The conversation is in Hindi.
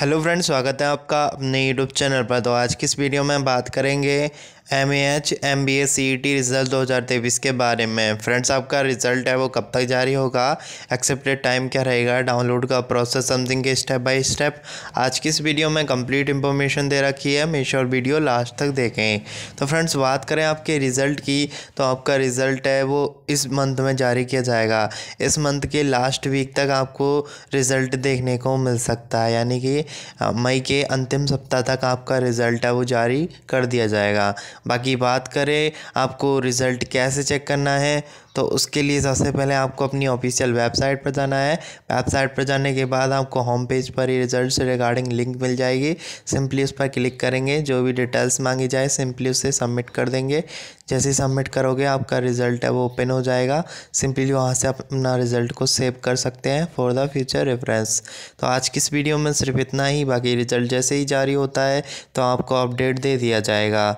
हेलो फ्रेंड स्वागत है आपका अपने यूट्यूब चैनल पर तो आज किस वीडियो में बात करेंगे M A H M B A C E T result दो हज़ार तेईस के बारे में फ्रेंड्स आपका रिज़ल्ट है वो कब तक जारी होगा एक्सेप्टेड टाइम क्या रहेगा डाउनलोड का प्रोसेस समथिंग के स्टेप बाय स्टेप आज की इस वीडियो में कंप्लीट इन्फॉर्मेशन दे रखी है मेक श्योर वीडियो लास्ट तक देखें तो फ्रेंड्स बात करें आपके रिज़ल्ट की तो आपका रिज़ल्ट है वो इस मंथ में जारी किया जाएगा इस मंथ के लास्ट वीक तक आपको रिज़ल्ट देखने को मिल सकता है यानी कि मई के अंतिम सप्ताह तक आपका रिज़ल्ट है वो जारी कर दिया जाएगा बाकी बात करें आपको रिज़ल्ट कैसे चेक करना है तो उसके लिए सबसे पहले आपको अपनी ऑफिशियल वेबसाइट पर जाना है वेबसाइट पर जाने के बाद आपको होम पेज पर ही रिज़ल्ट से रिगार्डिंग लिंक मिल जाएगी सिंपली उस पर क्लिक करेंगे जो भी डिटेल्स मांगी जाए सिंपली उसे सबमिट कर देंगे जैसे सबमिट करोगे आपका रिज़ल्ट है वो ओपन हो जाएगा सिंपली वहाँ से आप अपना रिज़ल्ट को सेव कर सकते हैं फॉर द फ्यूचर रेफरेंस तो आज की इस वीडियो में सिर्फ इतना ही बाकी रिज़ल्ट जैसे ही जारी होता है तो आपको अपडेट दे दिया जाएगा